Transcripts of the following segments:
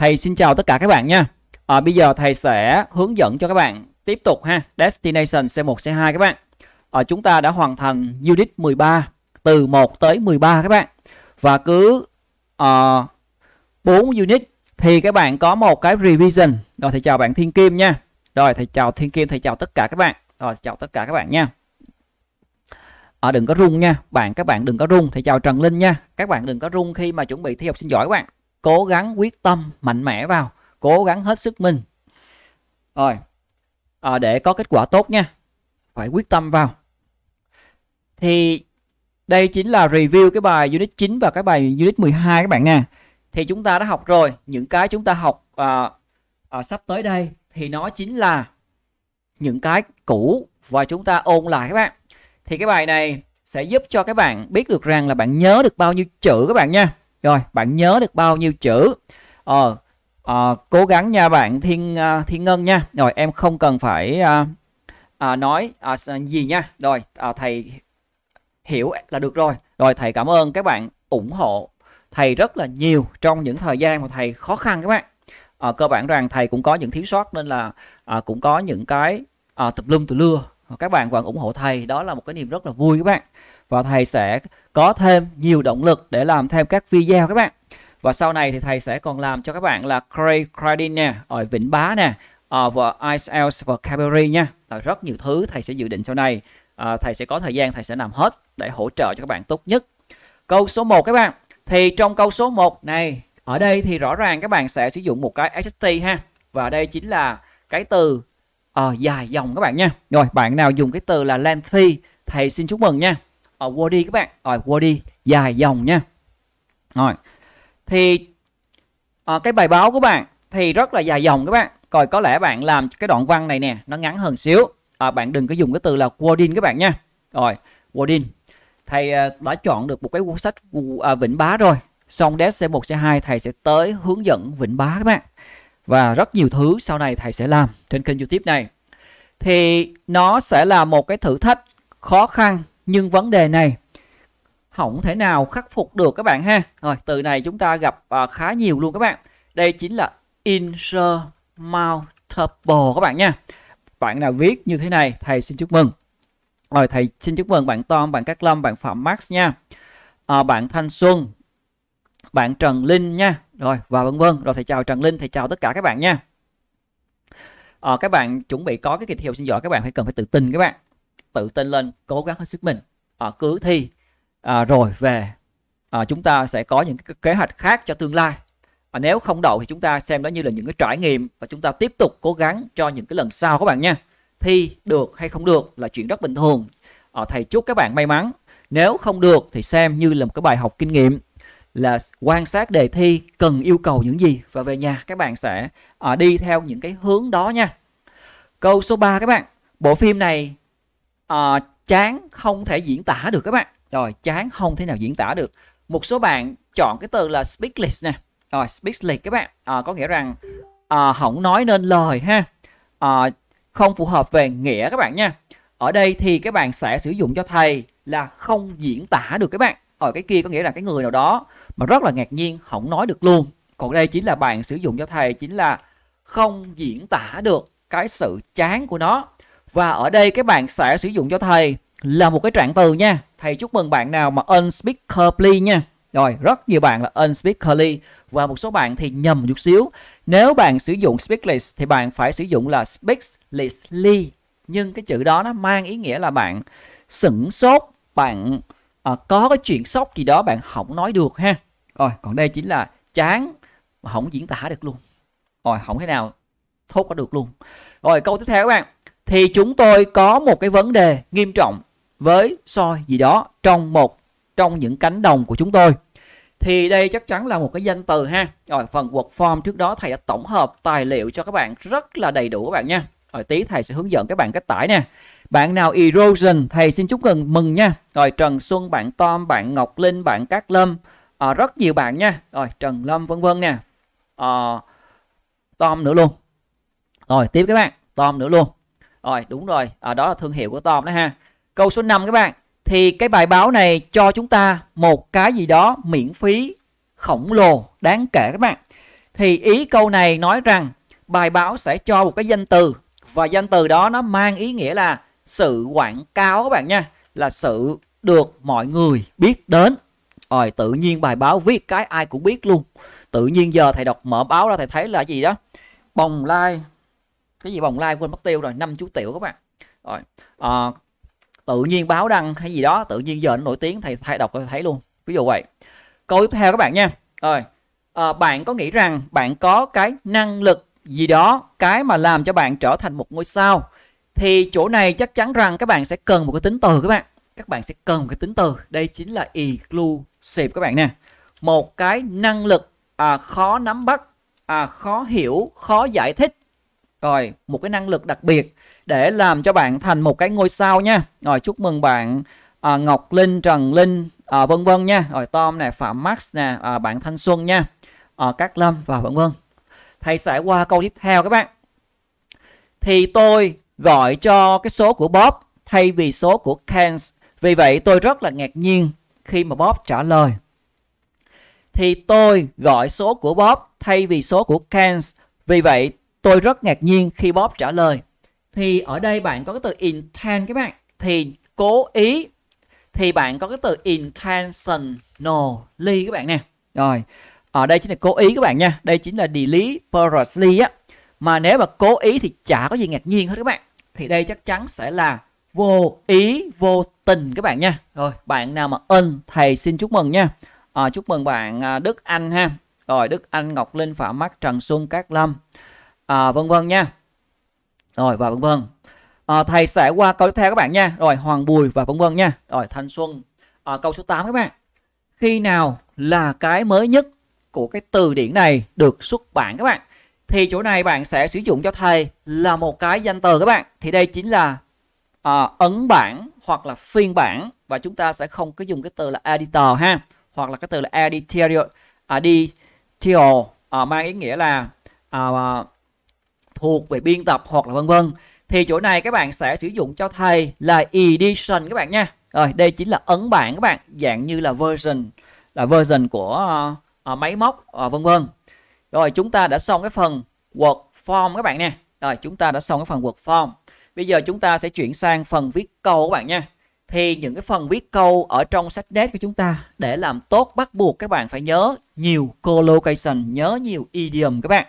Thầy xin chào tất cả các bạn nha. À, bây giờ thầy sẽ hướng dẫn cho các bạn tiếp tục ha, destination C1 C2 các bạn. À, chúng ta đã hoàn thành unit 13 từ 1 tới 13 các bạn. Và cứ uh, à, 4 unit thì các bạn có một cái revision. Rồi thầy chào bạn Thiên Kim nha. Rồi thầy chào Thiên Kim, thầy chào tất cả các bạn. Rồi chào tất cả các bạn nha. À, đừng có rung nha, bạn các bạn đừng có rung. Thầy chào Trần Linh nha. Các bạn đừng có rung khi mà chuẩn bị thi học sinh giỏi các bạn cố gắng quyết tâm mạnh mẽ vào cố gắng hết sức mình rồi à, để có kết quả tốt nha phải quyết tâm vào thì đây chính là review cái bài unit 9 và cái bài unit 12 các bạn nè thì chúng ta đã học rồi những cái chúng ta học à, à, sắp tới đây thì nó chính là những cái cũ và chúng ta ôn lại các bạn thì cái bài này sẽ giúp cho các bạn biết được rằng là bạn nhớ được bao nhiêu chữ các bạn nha rồi bạn nhớ được bao nhiêu chữ ờ à, cố gắng nha bạn thiên uh, thiên ngân nha rồi em không cần phải uh, uh, nói uh, gì nha rồi uh, thầy hiểu là được rồi rồi thầy cảm ơn các bạn ủng hộ thầy rất là nhiều trong những thời gian mà thầy khó khăn các bạn à, cơ bản rằng thầy cũng có những thiếu sót nên là à, cũng có những cái à, tùm lum tùm lưa các bạn vẫn ủng hộ thầy đó là một cái niềm rất là vui các bạn và thầy sẽ có thêm nhiều động lực để làm thêm các video các bạn và sau này thì thầy sẽ còn làm cho các bạn là Cray Cradin nè ở Vĩnh Bá nè ở ờ, và IELTS và Calgary nha rồi rất nhiều thứ thầy sẽ dự định sau này à, thầy sẽ có thời gian thầy sẽ làm hết để hỗ trợ cho các bạn tốt nhất câu số 1 các bạn thì trong câu số 1 này ở đây thì rõ ràng các bạn sẽ sử dụng một cái adjective ha và đây chính là cái từ uh, dài dòng các bạn nha rồi bạn nào dùng cái từ là lengthy thầy xin chúc mừng nha ở uh, wordy các bạn rồi uh, wordy dài dòng nha rồi thì uh, cái bài báo của bạn thì rất là dài dòng các bạn rồi có lẽ bạn làm cái đoạn văn này nè nó ngắn hơn xíu à bạn đừng có dùng cái từ là wording các bạn nha rồi wording thầy đã chọn được một cái cuốn sách uh, vĩnh bá rồi xong đến c một c hai thầy sẽ tới hướng dẫn vĩnh bá các bạn và rất nhiều thứ sau này thầy sẽ làm trên kênh youtube này thì nó sẽ là một cái thử thách khó khăn nhưng vấn đề này không thể nào khắc phục được các bạn ha rồi từ này chúng ta gặp à, khá nhiều luôn các bạn đây chính là insurmountable các bạn nha bạn nào viết như thế này thầy xin chúc mừng rồi thầy xin chúc mừng bạn Tom bạn Cát Lâm bạn Phạm Max nha à, bạn Thanh Xuân bạn Trần Linh nha rồi và vân vân rồi thầy chào Trần Linh thầy chào tất cả các bạn nha à, các bạn chuẩn bị có cái kỳ thi học sinh giỏi các bạn phải cần phải tự tin các bạn tự tin lên cố gắng hết sức mình à, cứ thi à, rồi về à, chúng ta sẽ có những cái kế hoạch khác cho tương lai à, nếu không đậu thì chúng ta xem đó như là những cái trải nghiệm và chúng ta tiếp tục cố gắng cho những cái lần sau các bạn nha thi được hay không được là chuyện rất bình thường à, thầy chúc các bạn may mắn nếu không được thì xem như là một cái bài học kinh nghiệm là quan sát đề thi cần yêu cầu những gì và về nhà các bạn sẽ à, đi theo những cái hướng đó nha. Câu số 3 các bạn, bộ phim này à, chán không thể diễn tả được các bạn. Rồi, chán không thể nào diễn tả được. Một số bạn chọn cái từ là speechless nè. Rồi, speechless các bạn, à, có nghĩa rằng à, không nói nên lời ha. À, không phù hợp về nghĩa các bạn nha. Ở đây thì các bạn sẽ sử dụng cho thầy là không diễn tả được các bạn ở ờ, cái kia có nghĩa là cái người nào đó mà rất là ngạc nhiên không nói được luôn còn đây chính là bạn sử dụng cho thầy chính là không diễn tả được cái sự chán của nó và ở đây cái bạn sẽ sử dụng cho thầy là một cái trạng từ nha thầy chúc mừng bạn nào mà unspeakably nha rồi rất nhiều bạn là unspeakably và một số bạn thì nhầm một chút xíu nếu bạn sử dụng speakless thì bạn phải sử dụng là speaklessly nhưng cái chữ đó nó mang ý nghĩa là bạn sửng sốt bạn à, có cái chuyện sốc gì đó bạn không nói được ha rồi còn đây chính là chán mà không diễn tả được luôn rồi không thế nào thốt ra được luôn rồi câu tiếp theo các bạn thì chúng tôi có một cái vấn đề nghiêm trọng với soi gì đó trong một trong những cánh đồng của chúng tôi thì đây chắc chắn là một cái danh từ ha rồi phần work form trước đó thầy đã tổng hợp tài liệu cho các bạn rất là đầy đủ các bạn nha rồi tí thầy sẽ hướng dẫn các bạn cách tải nè bạn nào erosion thầy xin chúc mừng mừng nha rồi trần xuân bạn tom bạn ngọc linh bạn cát lâm à, rất nhiều bạn nha rồi trần lâm vân vân nè à, ờ, tom nữa luôn rồi tiếp các bạn tom nữa luôn rồi đúng rồi à, đó là thương hiệu của tom đó ha câu số 5 các bạn thì cái bài báo này cho chúng ta một cái gì đó miễn phí khổng lồ đáng kể các bạn thì ý câu này nói rằng bài báo sẽ cho một cái danh từ và danh từ đó nó mang ý nghĩa là sự quảng cáo các bạn nha là sự được mọi người biết đến rồi tự nhiên bài báo viết cái ai cũng biết luôn tự nhiên giờ thầy đọc mở báo ra thầy thấy là gì đó bồng lai cái gì bồng lai quên mất tiêu rồi năm chú tiểu các bạn rồi à, tự nhiên báo đăng hay gì đó tự nhiên giờ nó nổi tiếng thầy thầy đọc thấy luôn ví dụ vậy câu tiếp theo các bạn nha rồi à, bạn có nghĩ rằng bạn có cái năng lực gì đó cái mà làm cho bạn trở thành một ngôi sao thì chỗ này chắc chắn rằng các bạn sẽ cần một cái tính từ các bạn các bạn sẽ cần một cái tính từ đây chính là inclusive các bạn nè một cái năng lực à, khó nắm bắt à, khó hiểu khó giải thích rồi một cái năng lực đặc biệt để làm cho bạn thành một cái ngôi sao nha rồi chúc mừng bạn à, Ngọc Linh Trần Linh à, vân vân nha rồi Tom nè Phạm Max nè à, bạn Thanh Xuân nha à, Cát Lâm và vân vân thầy sẽ qua câu tiếp theo các bạn thì tôi gọi cho cái số của Bob thay vì số của Keynes vì vậy tôi rất là ngạc nhiên khi mà Bob trả lời thì tôi gọi số của Bob thay vì số của Keynes vì vậy tôi rất ngạc nhiên khi Bob trả lời thì ở đây bạn có cái từ intent các bạn thì cố ý thì bạn có cái từ intentionally các bạn nè rồi ở đây chính là cố ý các bạn nha đây chính là địa lý purposely á mà nếu mà cố ý thì chả có gì ngạc nhiên hết các bạn thì đây chắc chắn sẽ là vô ý vô tình các bạn nha rồi bạn nào mà ân thầy xin chúc mừng nha à, chúc mừng bạn à, Đức Anh ha rồi Đức Anh Ngọc Linh Phạm Mắt Trần Xuân Cát Lâm à, vân vân nha rồi và vân vân à, thầy sẽ qua câu tiếp theo các bạn nha rồi Hoàng Bùi và vân vân nha rồi Thanh Xuân à, câu số 8 các bạn khi nào là cái mới nhất của cái từ điển này được xuất bản các bạn thì chỗ này bạn sẽ sử dụng cho thầy là một cái danh từ các bạn thì đây chính là à, ấn bản hoặc là phiên bản và chúng ta sẽ không có dùng cái từ là editor ha hoặc là cái từ là editorial editorial à, mang ý nghĩa là à, thuộc về biên tập hoặc là vân vân thì chỗ này các bạn sẽ sử dụng cho thầy là edition các bạn nha rồi đây chính là ấn bản các bạn dạng như là version là version của uh, à, máy móc ờ, vân vân rồi chúng ta đã xong cái phần Word form các bạn nha rồi chúng ta đã xong cái phần Word form bây giờ chúng ta sẽ chuyển sang phần viết câu các bạn nha thì những cái phần viết câu ở trong sách nét của chúng ta để làm tốt bắt buộc các bạn phải nhớ nhiều collocation nhớ nhiều idiom các bạn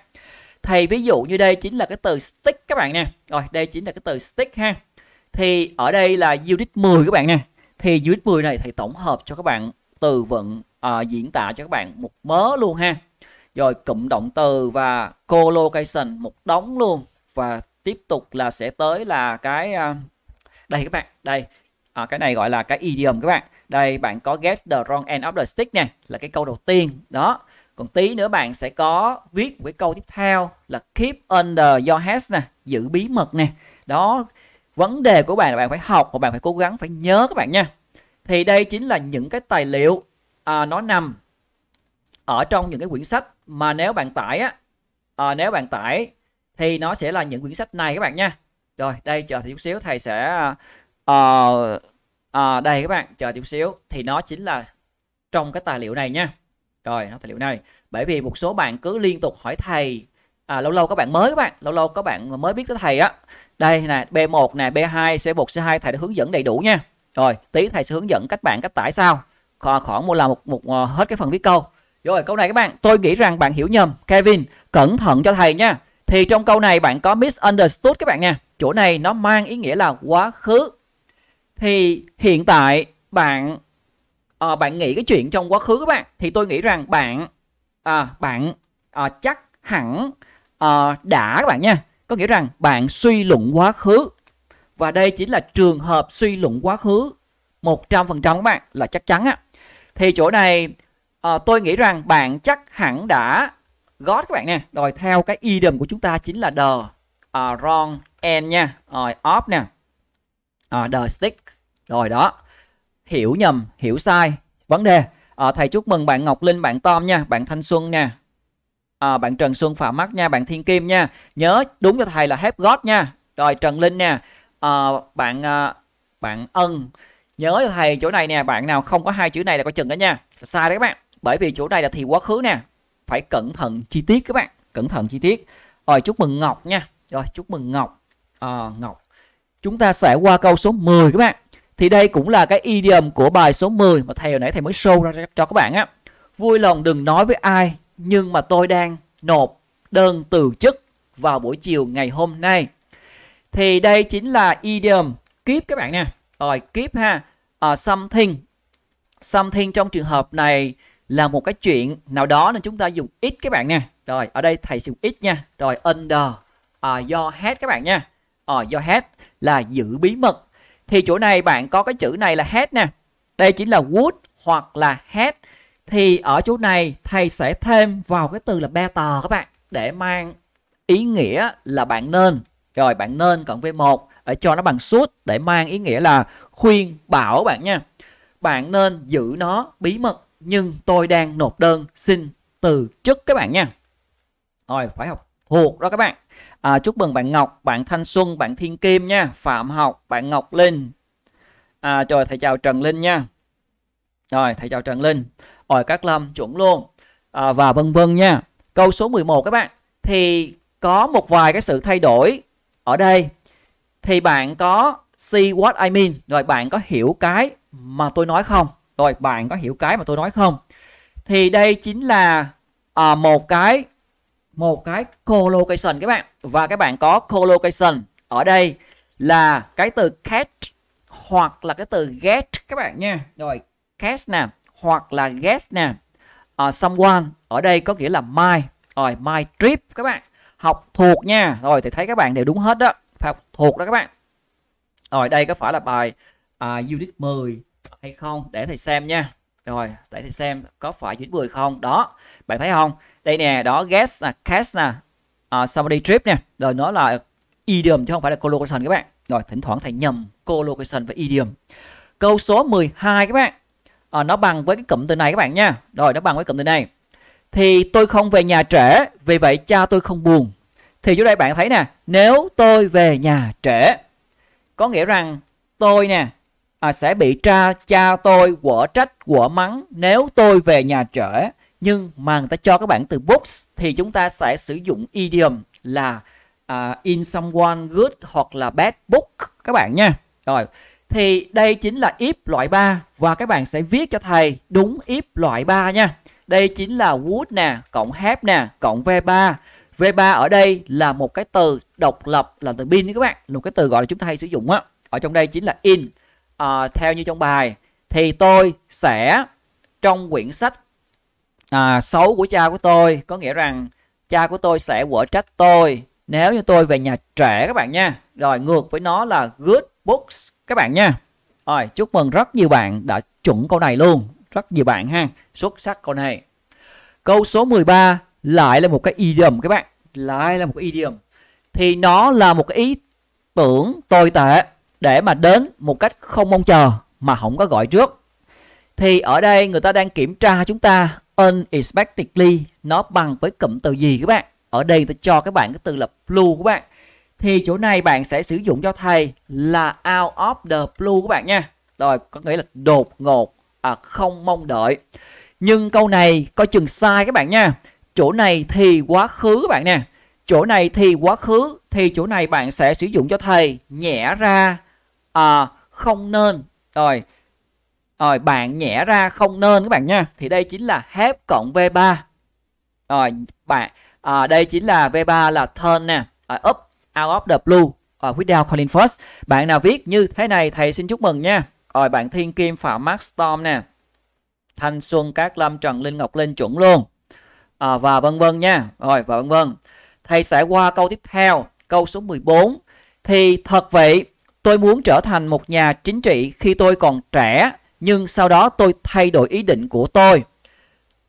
thì ví dụ như đây chính là cái từ stick các bạn nè rồi đây chính là cái từ stick ha thì ở đây là unit 10 các bạn nè thì unit 10 này thì tổng hợp cho các bạn từ vựng uh, diễn tả cho các bạn một mớ luôn ha rồi cụm động từ và collocation một đống luôn và tiếp tục là sẽ tới là cái uh, đây các bạn đây à, cái này gọi là cái idiom các bạn đây bạn có get the wrong end of the stick nè là cái câu đầu tiên đó còn tí nữa bạn sẽ có viết một cái câu tiếp theo là keep under your head nè giữ bí mật nè đó vấn đề của bạn là bạn phải học và bạn phải cố gắng phải nhớ các bạn nha thì đây chính là những cái tài liệu à, nó nằm ở trong những cái quyển sách mà nếu bạn tải á à, nếu bạn tải thì nó sẽ là những quyển sách này các bạn nha rồi đây chờ thầy chút xíu thầy sẽ uh, uh, đây các bạn chờ chút xíu thì nó chính là trong cái tài liệu này nha rồi nó tài liệu này bởi vì một số bạn cứ liên tục hỏi thầy à, lâu lâu các bạn mới các bạn lâu lâu các bạn mới biết tới thầy á đây nè B1 nè B2 C1 C2 thầy đã hướng dẫn đầy đủ nha rồi tí thầy sẽ hướng dẫn cách bạn cách tải sao khoảng một là một, một, một ờ, hết cái phần viết câu rồi câu này các bạn tôi nghĩ rằng bạn hiểu nhầm Kevin cẩn thận cho thầy nha thì trong câu này bạn có misunderstood các bạn nha chỗ này nó mang ý nghĩa là quá khứ thì hiện tại bạn à, bạn nghĩ cái chuyện trong quá khứ các bạn thì tôi nghĩ rằng bạn à, bạn à, chắc hẳn à, đã các bạn nha có nghĩa rằng bạn suy luận quá khứ và đây chính là trường hợp suy luận quá khứ 100% các bạn là chắc chắn á thì chỗ này à, tôi nghĩ rằng bạn chắc hẳn đã gót các bạn nè rồi theo cái idem của chúng ta chính là the à, wrong end nha rồi off nè à, the stick rồi đó hiểu nhầm hiểu sai vấn đề à, thầy chúc mừng bạn Ngọc Linh bạn Tom nha bạn Thanh Xuân nè à, bạn Trần Xuân Phạm Mắt nha bạn Thiên Kim nha nhớ đúng cho thầy là hết gót nha rồi Trần Linh nè à, bạn bạn Ân nhớ thầy chỗ này nè bạn nào không có hai chữ này là coi chừng đó nha sai đấy các bạn bởi vì chỗ này là thì quá khứ nè phải cẩn thận chi tiết các bạn cẩn thận chi tiết rồi chúc mừng Ngọc nha rồi chúc mừng Ngọc à, Ngọc chúng ta sẽ qua câu số 10 các bạn thì đây cũng là cái idiom của bài số 10 mà thầy hồi nãy thầy mới show ra cho các bạn á vui lòng đừng nói với ai nhưng mà tôi đang nộp đơn từ chức vào buổi chiều ngày hôm nay thì đây chính là idiom kiếp các bạn nè rồi kiếp ha uh, something something trong trường hợp này là một cái chuyện nào đó nên chúng ta dùng ít các bạn nha rồi ở đây thầy dùng ít nha rồi under ờ, uh, do head các bạn nha ờ, uh, do head là giữ bí mật thì chỗ này bạn có cái chữ này là head nè đây chính là would hoặc là head thì ở chỗ này thầy sẽ thêm vào cái từ là better các bạn để mang ý nghĩa là bạn nên rồi bạn nên cộng với một để cho nó bằng suốt để mang ý nghĩa là khuyên bảo bạn nha bạn nên giữ nó bí mật nhưng tôi đang nộp đơn xin từ chức các bạn nha rồi phải học thuộc đó các bạn à, chúc mừng bạn Ngọc bạn Thanh Xuân bạn Thiên Kim nha Phạm Học bạn Ngọc Linh à, rồi thầy chào Trần Linh nha rồi thầy chào Trần Linh rồi các Lâm chuẩn luôn à, và vân vân nha câu số 11 các bạn thì có một vài cái sự thay đổi ở đây thì bạn có see what I mean rồi bạn có hiểu cái mà tôi nói không rồi bạn có hiểu cái mà tôi nói không thì đây chính là à, một cái một cái collocation các bạn và các bạn có collocation ở đây là cái từ catch hoặc là cái từ get các bạn nha rồi catch nè hoặc là get nè uh, someone ở đây có nghĩa là my rồi my trip các bạn học thuộc nha rồi thì thấy các bạn đều đúng hết đó phải học thuộc đó các bạn rồi đây có phải là bài à, unit 10 hay không để thầy xem nha rồi để thầy xem có phải unit 10 không đó bạn thấy không đây nè đó guess là cast nè uh, à, somebody trip nè rồi nó là idiom chứ không phải là collocation các bạn rồi thỉnh thoảng thầy nhầm collocation với idiom câu số 12 các bạn à, nó bằng với cái cụm từ này các bạn nha rồi nó bằng với cụm từ này thì tôi không về nhà trễ vì vậy cha tôi không buồn thì chỗ đây bạn thấy nè nếu tôi về nhà trễ có nghĩa rằng tôi nè à, sẽ bị cha cha tôi quở trách quở mắng nếu tôi về nhà trễ nhưng mà người ta cho các bạn từ books thì chúng ta sẽ sử dụng idiom là uh, in someone good hoặc là bad book các bạn nha. Rồi, thì đây chính là if loại 3 và các bạn sẽ viết cho thầy đúng if loại 3 nha. Đây chính là would nè, cộng have nè, cộng v3 V3 ở đây là một cái từ độc lập là từ pin các bạn, một cái từ gọi là chúng ta hay sử dụng á. Ở trong đây chính là in. À, theo như trong bài thì tôi sẽ trong quyển sách à, xấu của cha của tôi có nghĩa rằng cha của tôi sẽ quở trách tôi nếu như tôi về nhà trẻ các bạn nha. Rồi ngược với nó là good books các bạn nha. Rồi chúc mừng rất nhiều bạn đã chuẩn câu này luôn. Rất nhiều bạn ha, xuất sắc câu này. Câu số 13 lại là một cái idiom các bạn lại là một cái idiom thì nó là một cái ý tưởng tồi tệ để mà đến một cách không mong chờ mà không có gọi trước thì ở đây người ta đang kiểm tra chúng ta unexpectedly nó bằng với cụm từ gì các bạn ở đây người ta cho các bạn cái từ là blue các bạn thì chỗ này bạn sẽ sử dụng cho thầy là out of the blue các bạn nha rồi có nghĩa là đột ngột à, không mong đợi nhưng câu này coi chừng sai các bạn nha chỗ này thì quá khứ các bạn nè chỗ này thì quá khứ thì chỗ này bạn sẽ sử dụng cho thầy nhẹ ra à, không nên rồi rồi bạn nhẹ ra không nên các bạn nha thì đây chính là hép cộng v3 rồi bạn à, đây chính là v3 là turn nè à, up out of the blue à, without calling first bạn nào viết như thế này thầy xin chúc mừng nha rồi bạn Thiên Kim Phạm Max Storm nè Thanh Xuân Cát Lâm Trần Linh Ngọc Linh chuẩn luôn à, và vân vân nha. Rồi và vân vân. Thầy sẽ qua câu tiếp theo, câu số 14. Thì thật vậy, tôi muốn trở thành một nhà chính trị khi tôi còn trẻ, nhưng sau đó tôi thay đổi ý định của tôi.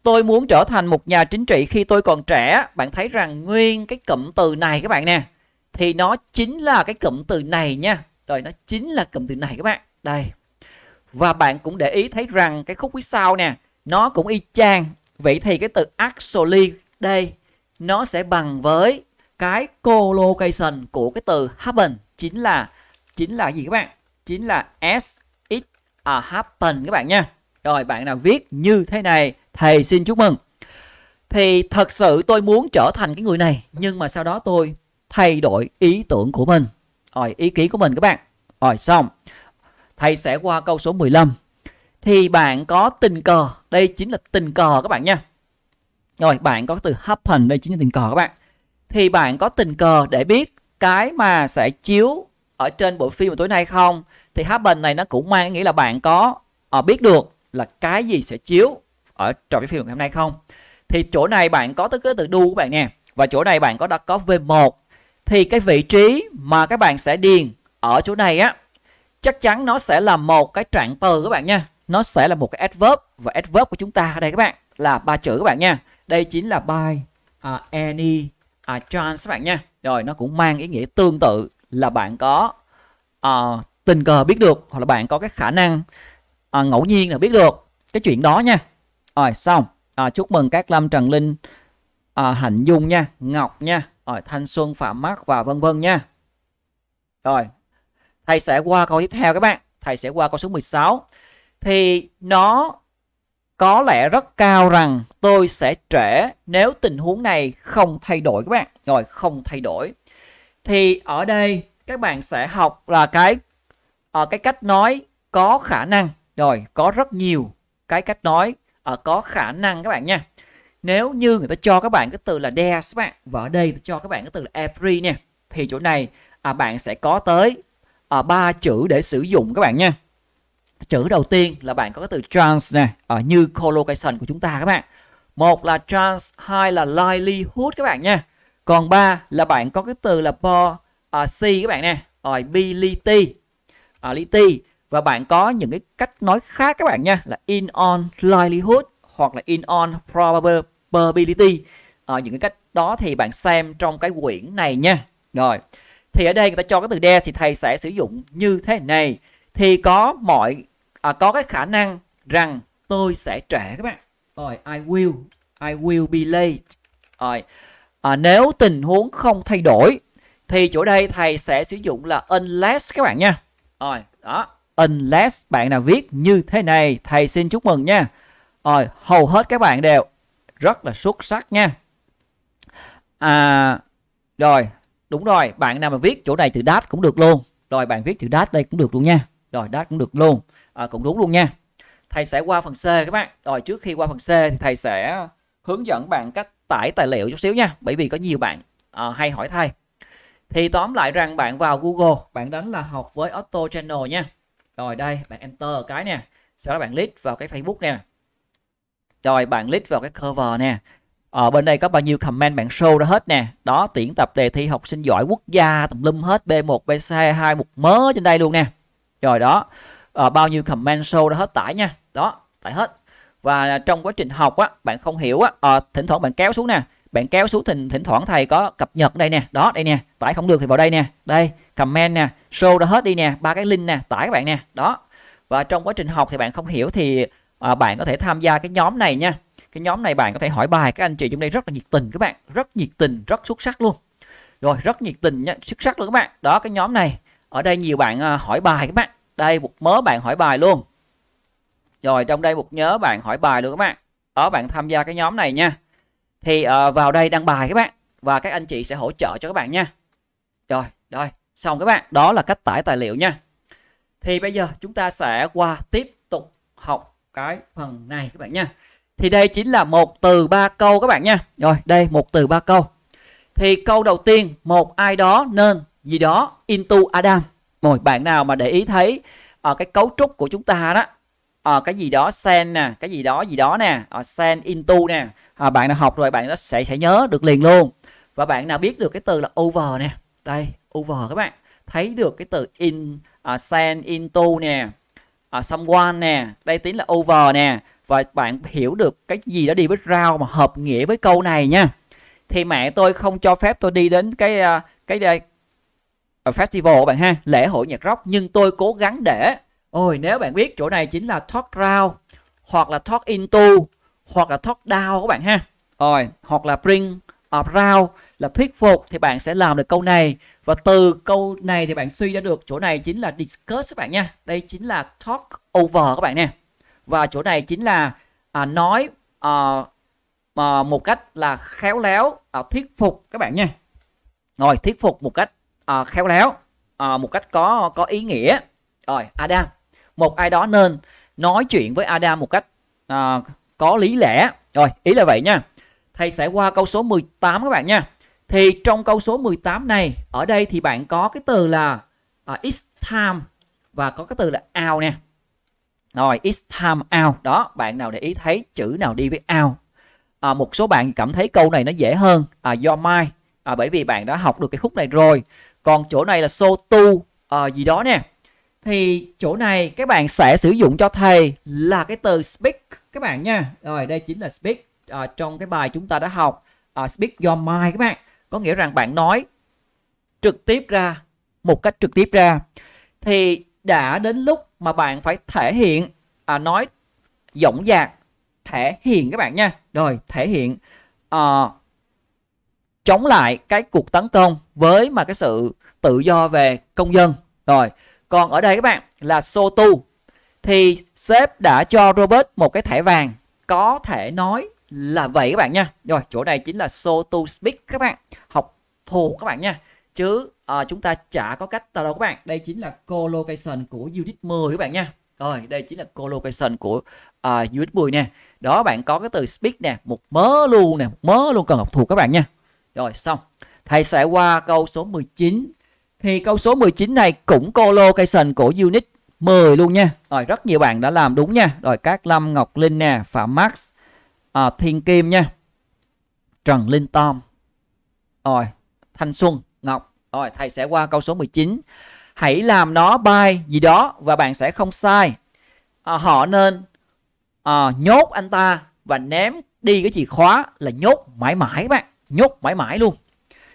Tôi muốn trở thành một nhà chính trị khi tôi còn trẻ. Bạn thấy rằng nguyên cái cụm từ này các bạn nè, thì nó chính là cái cụm từ này nha. Rồi nó chính là cụm từ này các bạn. Đây. Và bạn cũng để ý thấy rằng cái khúc phía sau nè, nó cũng y chang Vậy thì cái từ actually đây nó sẽ bằng với cái collocation của cái từ happen chính là chính là gì các bạn? Chính là as it a happen các bạn nha. Rồi bạn nào viết như thế này, thầy xin chúc mừng. Thì thật sự tôi muốn trở thành cái người này, nhưng mà sau đó tôi thay đổi ý tưởng của mình. Rồi ý kiến của mình các bạn. Rồi xong. Thầy sẽ qua câu số 15 thì bạn có tình cờ đây chính là tình cờ các bạn nha rồi bạn có từ happen đây chính là tình cờ các bạn thì bạn có tình cờ để biết cái mà sẽ chiếu ở trên bộ phim tối nay không thì happen này nó cũng mang nghĩa là bạn có à, biết được là cái gì sẽ chiếu ở trong cái phim ngày hôm nay không thì chỗ này bạn có tới cái từ đu các bạn nè và chỗ này bạn có đặt có V1 thì cái vị trí mà các bạn sẽ điền ở chỗ này á chắc chắn nó sẽ là một cái trạng từ các bạn nha nó sẽ là một cái adverb và adverb của chúng ta ở đây các bạn là ba chữ các bạn nha đây chính là by uh, any uh, chance các bạn nha rồi nó cũng mang ý nghĩa tương tự là bạn có uh, tình cờ biết được hoặc là bạn có cái khả năng uh, ngẫu nhiên là biết được cái chuyện đó nha rồi xong uh, chúc mừng các lâm trần linh uh, hạnh dung nha ngọc nha rồi thanh xuân phạm mắt và vân vân nha rồi thầy sẽ qua câu tiếp theo các bạn thầy sẽ qua câu số 16 thì nó có lẽ rất cao rằng tôi sẽ trễ nếu tình huống này không thay đổi các bạn. Rồi không thay đổi. Thì ở đây các bạn sẽ học là cái ở ờ, cái cách nói có khả năng. Rồi có rất nhiều cái cách nói ở ờ, có khả năng các bạn nha. Nếu như người ta cho các bạn cái từ là there các bạn và ở đây cho các bạn cái từ là every nha thì chỗ này à, bạn sẽ có tới à, chữ để sử dụng các bạn nha chữ đầu tiên là bạn có cái từ trans nè ở như collocation của chúng ta các bạn một là trans hai là livelihood các bạn nha còn ba là bạn có cái từ là po uh, c các bạn nè rồi ability ability và bạn có những cái cách nói khác các bạn nha là in on livelihood hoặc là in on probability à, những cái cách đó thì bạn xem trong cái quyển này nha rồi thì ở đây người ta cho cái từ đe thì thầy sẽ sử dụng như thế này thì có mọi à, có cái khả năng rằng tôi sẽ trễ các bạn rồi I will I will be late rồi à, nếu tình huống không thay đổi thì chỗ đây thầy sẽ sử dụng là unless các bạn nha rồi đó unless bạn nào viết như thế này thầy xin chúc mừng nha rồi hầu hết các bạn đều rất là xuất sắc nha à rồi đúng rồi bạn nào mà viết chỗ này từ dát cũng được luôn rồi bạn viết từ dát đây cũng được luôn nha rồi dát cũng được luôn à, cũng đúng luôn nha thầy sẽ qua phần C các bạn rồi trước khi qua phần C thì thầy sẽ hướng dẫn bạn cách tải tài liệu chút xíu nha bởi vì có nhiều bạn à, hay hỏi thầy thì tóm lại rằng bạn vào Google bạn đánh là học với auto Channel nha rồi đây bạn enter cái nè sau đó bạn click vào cái Facebook nè rồi bạn click vào cái cover nè ở ờ, bên đây có bao nhiêu comment bạn show ra hết nè đó tuyển tập đề thi học sinh giỏi quốc gia tùm lum hết B1 B2 hai một mớ trên đây luôn nè rồi đó uh, bao nhiêu comment show đã hết tải nha đó tải hết và trong quá trình học á bạn không hiểu á uh, thỉnh thoảng bạn kéo xuống nè bạn kéo xuống thỉnh thỉnh thoảng thầy có cập nhật đây nè đó đây nè tải không được thì vào đây nè đây comment nè show đã hết đi nè ba cái link nè tải các bạn nè đó và trong quá trình học thì bạn không hiểu thì uh, bạn có thể tham gia cái nhóm này nha cái nhóm này bạn có thể hỏi bài các anh chị trong đây rất là nhiệt tình các bạn rất nhiệt tình rất xuất sắc luôn rồi rất nhiệt tình nhá xuất sắc luôn các bạn đó cái nhóm này ở đây nhiều bạn hỏi bài các bạn đây một mớ bạn hỏi bài luôn rồi trong đây một nhớ bạn hỏi bài luôn các bạn đó bạn tham gia cái nhóm này nha thì uh, vào đây đăng bài các bạn và các anh chị sẽ hỗ trợ cho các bạn nha rồi rồi xong các bạn đó là cách tải tài liệu nha thì bây giờ chúng ta sẽ qua tiếp tục học cái phần này các bạn nha thì đây chính là một từ ba câu các bạn nha rồi đây một từ ba câu thì câu đầu tiên một ai đó nên gì đó into Adam mọi bạn nào mà để ý thấy uh, cái cấu trúc của chúng ta đó à, cái gì đó send nè cái gì đó gì đó nè à, ờ, send into nè à, bạn nào học rồi bạn nó sẽ sẽ nhớ được liền luôn và bạn nào biết được cái từ là over nè đây over các bạn thấy được cái từ in à, send into nè à, someone nè đây tính là over nè và bạn hiểu được cái gì đó đi với rau mà hợp nghĩa với câu này nha thì mẹ tôi không cho phép tôi đi đến cái cái cái, Ờ, festival các bạn ha lễ hội nhạc rock nhưng tôi cố gắng để ôi nếu bạn biết chỗ này chính là talk round hoặc là talk into hoặc là talk down các bạn ha rồi hoặc là bring around là thuyết phục thì bạn sẽ làm được câu này và từ câu này thì bạn suy ra được chỗ này chính là discuss các bạn nha đây chính là talk over các bạn nè và chỗ này chính là à, nói à, à, một cách là khéo léo à, thuyết phục các bạn nha rồi thuyết phục một cách à, khéo léo à, một cách có có ý nghĩa rồi Adam một ai đó nên nói chuyện với Adam một cách à, có lý lẽ rồi ý là vậy nha thầy sẽ qua câu số 18 các bạn nha thì trong câu số 18 này ở đây thì bạn có cái từ là uh, it's time và có cái từ là out nè rồi it's time out đó bạn nào để ý thấy chữ nào đi với out à, một số bạn cảm thấy câu này nó dễ hơn à, do mai à, bởi vì bạn đã học được cái khúc này rồi còn chỗ này là so tu à, gì đó nè thì chỗ này các bạn sẽ sử dụng cho thầy là cái từ speak các bạn nha rồi đây chính là speak à, trong cái bài chúng ta đã học à, speak your mind các bạn có nghĩa rằng bạn nói trực tiếp ra một cách trực tiếp ra thì đã đến lúc mà bạn phải thể hiện à, nói giọng dạc thể hiện các bạn nha rồi thể hiện à, chống lại cái cuộc tấn công với mà cái sự tự do về công dân rồi còn ở đây các bạn là Sotu thì sếp đã cho Robert một cái thẻ vàng có thể nói là vậy các bạn nha rồi chỗ này chính là Sotu speak các bạn học thuộc các bạn nha chứ à, chúng ta chả có cách đâu các bạn đây chính là collocation của unit 10 các bạn nha rồi đây chính là collocation của uh, unit 10 nha đó bạn có cái từ speak nè một mớ luôn nè một mớ luôn cần học thuộc các bạn nha rồi xong. Thầy sẽ qua câu số 19. Thì câu số 19 này cũng collocation của unit 10 luôn nha. Rồi rất nhiều bạn đã làm đúng nha. Rồi các Lâm Ngọc Linh nè, Phạm Max, à, Thiên Kim nha. Trần Linh Tom. Rồi, Thanh Xuân, Ngọc. Rồi thầy sẽ qua câu số 19. Hãy làm nó bay gì đó và bạn sẽ không sai. À, họ nên à, nhốt anh ta và ném đi cái chìa khóa là nhốt mãi mãi bạn nhốt mãi mãi luôn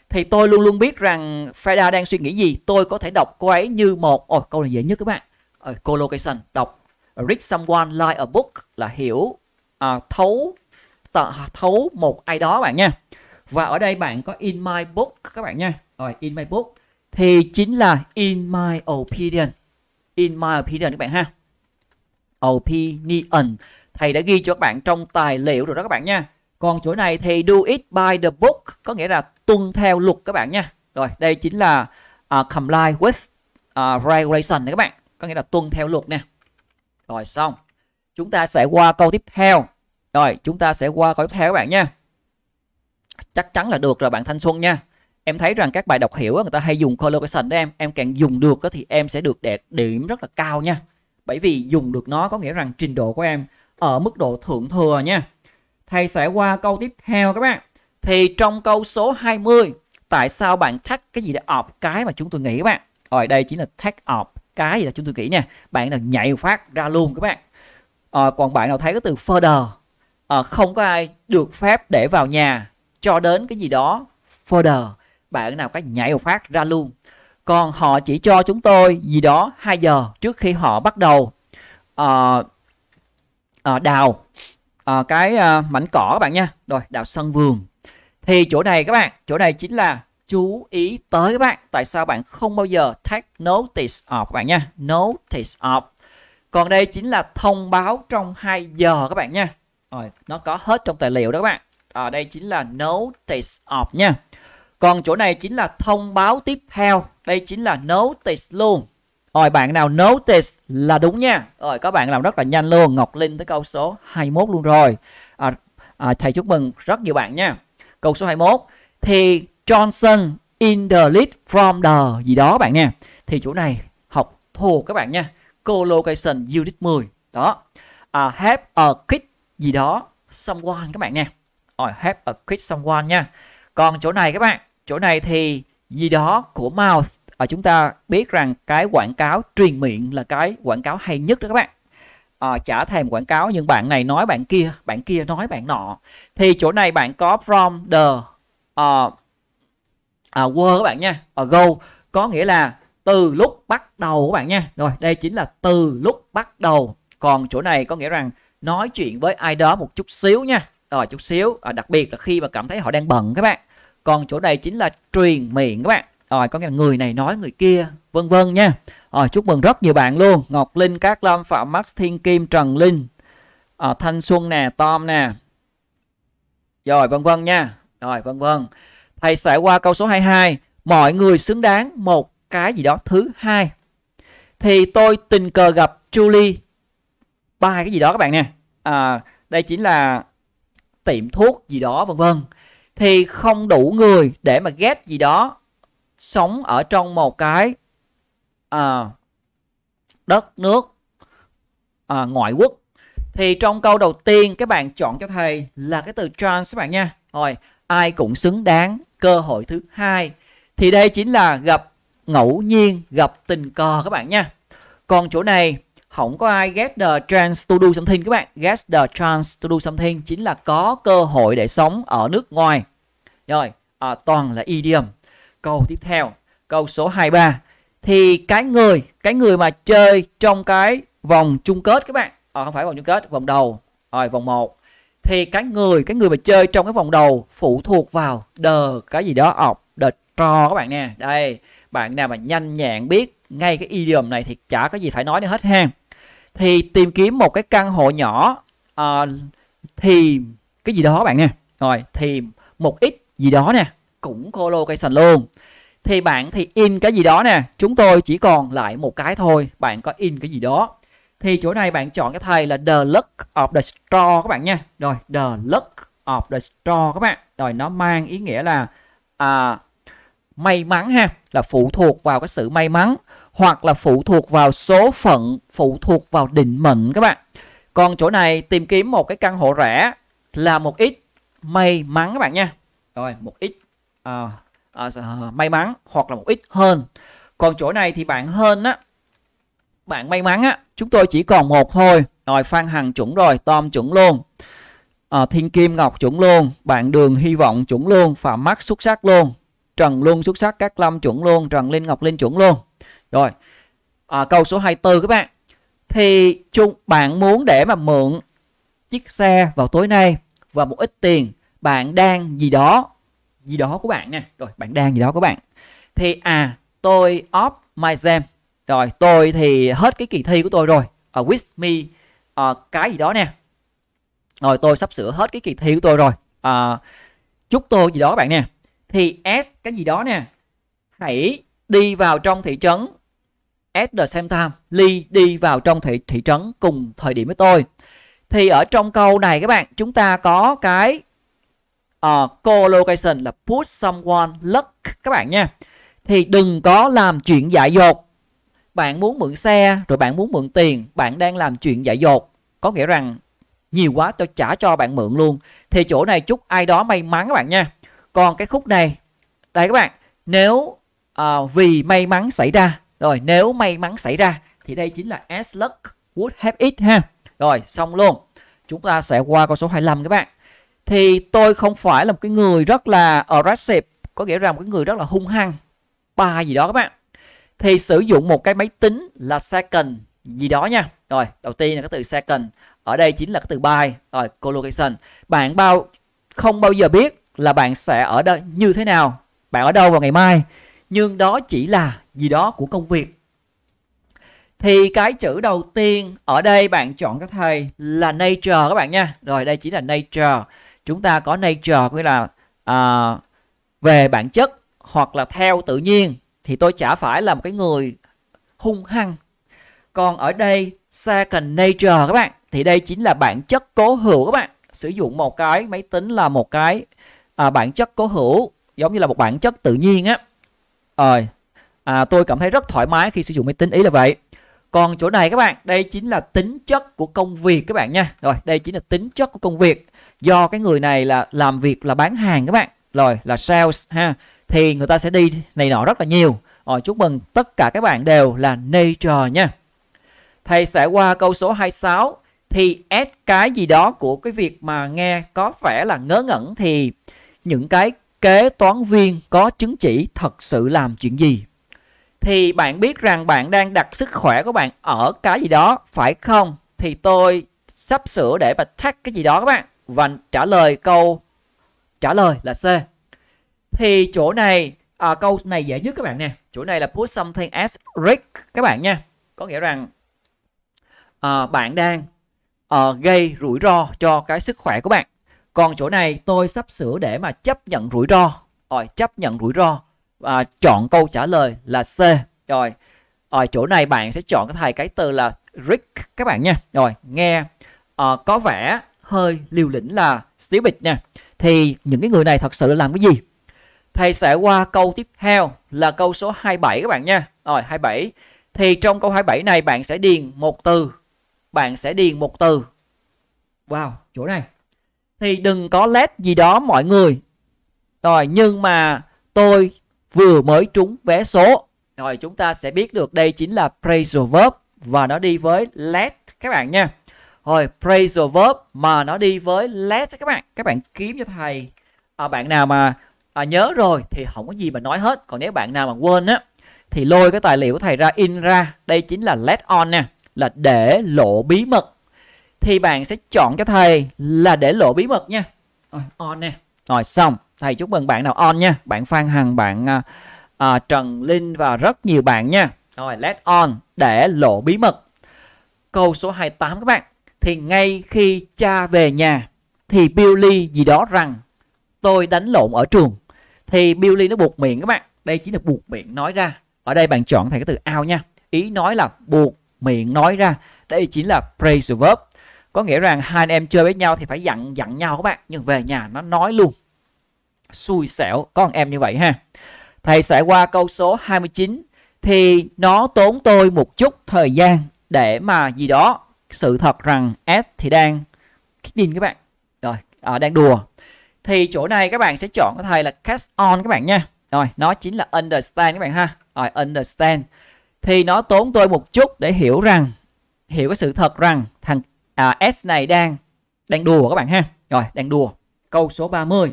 thì tôi luôn luôn biết rằng Freda đang suy nghĩ gì tôi có thể đọc cô ấy như một ôi câu này dễ nhất các bạn ở ờ, uh, collocation đọc read someone like a book là hiểu uh, thấu tờ, à, thấu một ai đó bạn nha và ở đây bạn có in my book các bạn nha rồi in my book thì chính là in my opinion in my opinion các bạn ha opinion thầy đã ghi cho các bạn trong tài liệu rồi đó các bạn nha còn chỗ này thì do it by the book có nghĩa là tuân theo luật các bạn nha. Rồi, đây chính là uh, comply with uh, regulation này các bạn. Có nghĩa là tuân theo luật nè. Rồi xong. Chúng ta sẽ qua câu tiếp theo. Rồi, chúng ta sẽ qua câu tiếp theo các bạn nha. Chắc chắn là được rồi bạn Thanh Xuân nha. Em thấy rằng các bài đọc hiểu người ta hay dùng collocation đó em. Em càng dùng được thì em sẽ được đạt điểm rất là cao nha. Bởi vì dùng được nó có nghĩa rằng trình độ của em ở mức độ thượng thừa nha Thầy sẽ qua câu tiếp theo các bạn. Thì trong câu số 20, tại sao bạn tag cái gì để off cái mà chúng tôi nghĩ các bạn? Ở đây chính là tag off cái gì là chúng tôi nghĩ nha. Bạn là nhảy phát ra luôn các bạn. À, còn bạn nào thấy cái từ further à, ờ, không có ai được phép để vào nhà cho đến cái gì đó further bạn nào cái nhảy phát ra luôn còn họ chỉ cho chúng tôi gì đó 2 giờ trước khi họ bắt đầu uh, uh, đào à, cái à, mảnh cỏ các bạn nha rồi đào sân vườn thì chỗ này các bạn chỗ này chính là chú ý tới các bạn tại sao bạn không bao giờ take notice of các bạn nha notice of còn đây chính là thông báo trong 2 giờ các bạn nha rồi nó có hết trong tài liệu đó các bạn ở ờ, à, đây chính là notice of nha còn chỗ này chính là thông báo tiếp theo đây chính là notice luôn rồi bạn nào notice là đúng nha. Rồi các bạn làm rất là nhanh luôn. Ngọc Linh tới câu số 21 luôn rồi. À, à, thầy chúc mừng rất nhiều bạn nha. Câu số 21 thì Johnson in the lead from the gì đó bạn nha. Thì chỗ này học thuộc các bạn nha. Collocation unit 10. Đó. À, have a kid gì đó someone các bạn nha. Rồi have a kid someone nha. Còn chỗ này các bạn, chỗ này thì gì đó của mouth à, chúng ta biết rằng cái quảng cáo truyền miệng là cái quảng cáo hay nhất đó các bạn à, chả thèm quảng cáo nhưng bạn này nói bạn kia bạn kia nói bạn nọ thì chỗ này bạn có from the uh, à, uh, à, word các bạn nha uh, go có nghĩa là từ lúc bắt đầu các bạn nha rồi đây chính là từ lúc bắt đầu còn chỗ này có nghĩa rằng nói chuyện với ai đó một chút xíu nha rồi chút xíu à, đặc biệt là khi mà cảm thấy họ đang bận các bạn còn chỗ này chính là truyền miệng các bạn rồi có nghĩa là người này nói người kia vân vân nha rồi chúc mừng rất nhiều bạn luôn ngọc linh cát lâm phạm max thiên kim trần linh à, thanh xuân nè tom nè rồi vân vân nha rồi vân vân thầy sẽ qua câu số 22 mọi người xứng đáng một cái gì đó thứ hai thì tôi tình cờ gặp Julie ba cái gì đó các bạn nè à, đây chính là tiệm thuốc gì đó vân vân thì không đủ người để mà ghét gì đó sống ở trong một cái à, đất nước à, ngoại quốc thì trong câu đầu tiên các bạn chọn cho thầy là cái từ trans các bạn nha rồi ai cũng xứng đáng cơ hội thứ hai thì đây chính là gặp ngẫu nhiên gặp tình cờ các bạn nha còn chỗ này không có ai get the chance to do something các bạn get the chance to do something chính là có cơ hội để sống ở nước ngoài rồi à, toàn là idiom Câu tiếp theo, câu số 23 thì cái người cái người mà chơi trong cái vòng chung kết các bạn à, không phải vòng chung kết vòng đầu rồi vòng 1 thì cái người cái người mà chơi trong cái vòng đầu phụ thuộc vào đờ cái gì đó ọc đờ trò các bạn nè đây bạn nào mà nhanh nhẹn biết ngay cái idiom này thì chả có gì phải nói nữa hết ha thì tìm kiếm một cái căn hộ nhỏ à, ờ, thì cái gì đó bạn nè rồi thì một ít gì đó nè cũng colocation luôn thì bạn thì in cái gì đó nè chúng tôi chỉ còn lại một cái thôi bạn có in cái gì đó thì chỗ này bạn chọn cái thầy là the luck of the straw các bạn nha rồi the luck of the straw các bạn rồi nó mang ý nghĩa là à, may mắn ha là phụ thuộc vào cái sự may mắn hoặc là phụ thuộc vào số phận phụ thuộc vào định mệnh các bạn còn chỗ này tìm kiếm một cái căn hộ rẻ là một ít may mắn các bạn nha rồi một ít uh, uh, may mắn hoặc là một ít hơn còn chỗ này thì bạn hơn á bạn may mắn á chúng tôi chỉ còn một thôi rồi phan hằng chuẩn rồi tom chuẩn luôn à, Thiên Kim Ngọc chuẩn luôn, bạn Đường hy vọng chuẩn luôn, Phạm Mắt xuất sắc luôn, Trần luôn xuất sắc, Các Lâm chuẩn luôn, Trần Linh Ngọc Linh chuẩn luôn. Rồi. À, câu số 24 các bạn. Thì chung bạn muốn để mà mượn chiếc xe vào tối nay và một ít tiền, bạn đang gì đó gì đó của bạn nè rồi bạn đang gì đó của bạn thì à tôi off my exam rồi tôi thì hết cái kỳ thi của tôi rồi ở uh, with me uh, cái gì đó nè rồi tôi sắp sửa hết cái kỳ thi của tôi rồi uh, chúc tôi gì đó bạn nè thì s cái gì đó nè hãy đi vào trong thị trấn at the same time ly đi vào trong thị thị trấn cùng thời điểm với tôi thì ở trong câu này các bạn chúng ta có cái uh, ờ, co là put someone luck các bạn nha thì đừng có làm chuyện dại dột bạn muốn mượn xe rồi bạn muốn mượn tiền bạn đang làm chuyện dại dột có nghĩa rằng nhiều quá tôi trả cho bạn mượn luôn thì chỗ này chúc ai đó may mắn các bạn nha còn cái khúc này đây các bạn nếu uh, vì may mắn xảy ra rồi nếu may mắn xảy ra thì đây chính là as luck would have it ha rồi xong luôn chúng ta sẽ qua câu số 25 các bạn thì tôi không phải là một cái người rất là aggressive có nghĩa là một cái người rất là hung hăng ba gì đó các bạn thì sử dụng một cái máy tính là second gì đó nha rồi đầu tiên là cái từ second ở đây chính là cái từ by rồi collocation bạn bao không bao giờ biết là bạn sẽ ở đây như thế nào bạn ở đâu vào ngày mai nhưng đó chỉ là gì đó của công việc thì cái chữ đầu tiên ở đây bạn chọn cái thầy là nature các bạn nha rồi đây chỉ là nature chúng ta có nature nghĩa là à, về bản chất hoặc là theo tự nhiên thì tôi chả phải là một cái người hung hăng còn ở đây second nature các bạn thì đây chính là bản chất cố hữu các bạn sử dụng một cái máy tính là một cái à, bản chất cố hữu giống như là một bản chất tự nhiên á rồi à, tôi cảm thấy rất thoải mái khi sử dụng máy tính ý là vậy còn chỗ này các bạn đây chính là tính chất của công việc các bạn nha rồi đây chính là tính chất của công việc do cái người này là làm việc là bán hàng các bạn rồi là sales ha thì người ta sẽ đi này nọ rất là nhiều rồi chúc mừng tất cả các bạn đều là nature nha thầy sẽ qua câu số 26 thì ép cái gì đó của cái việc mà nghe có vẻ là ngớ ngẩn thì những cái kế toán viên có chứng chỉ thật sự làm chuyện gì thì bạn biết rằng bạn đang đặt sức khỏe của bạn ở cái gì đó phải không thì tôi sắp sửa để mà tag cái gì đó các bạn và trả lời câu trả lời là C thì chỗ này à, câu này dễ nhất các bạn nè chỗ này là put something as risk các bạn nha có nghĩa rằng à, bạn đang à, gây rủi ro cho cái sức khỏe của bạn còn chỗ này tôi sắp sửa để mà chấp nhận rủi ro rồi chấp nhận rủi ro và chọn câu trả lời là C rồi ở à, chỗ này bạn sẽ chọn cái thầy cái từ là Rick các bạn nha rồi nghe à, có vẻ hơi liều lĩnh là stupid nha thì những cái người này thật sự làm cái gì thầy sẽ qua câu tiếp theo là câu số 27 các bạn nha rồi 27 thì trong câu 27 này bạn sẽ điền một từ bạn sẽ điền một từ vào chỗ này thì đừng có led gì đó mọi người rồi nhưng mà tôi vừa mới trúng vé số. Rồi chúng ta sẽ biết được đây chính là phrasal verb và nó đi với let các bạn nha. Rồi phrasal verb mà nó đi với let các bạn. Các bạn kiếm cho thầy à, bạn nào mà à, nhớ rồi thì không có gì mà nói hết. Còn nếu bạn nào mà quên á thì lôi cái tài liệu của thầy ra in ra. Đây chính là let on nè, là để lộ bí mật. Thì bạn sẽ chọn cho thầy là để lộ bí mật nha. Rồi on nè. Rồi xong thầy chúc mừng bạn nào on nha bạn phan hằng bạn uh, trần linh và rất nhiều bạn nha rồi let on để lộ bí mật câu số 28 các bạn thì ngay khi cha về nhà thì Billy gì đó rằng tôi đánh lộn ở trường thì Billy nó buộc miệng các bạn đây chính là buộc miệng nói ra ở đây bạn chọn thầy cái từ ao nha ý nói là buộc miệng nói ra đây chính là praise verb có nghĩa rằng hai anh em chơi với nhau thì phải dặn dặn nhau các bạn nhưng về nhà nó nói luôn xui xẻo có con em như vậy ha. Thầy sẽ qua câu số 29 thì nó tốn tôi một chút thời gian để mà gì đó sự thật rằng S thì đang kicking các bạn. Rồi, à, đang đùa. Thì chỗ này các bạn sẽ chọn cái thầy là cast on các bạn nha. Rồi, nó chính là understand các bạn ha. Rồi, understand. Thì nó tốn tôi một chút để hiểu rằng hiểu cái sự thật rằng thằng à, S này đang đang đùa các bạn ha. Rồi, đang đùa. Câu số 30.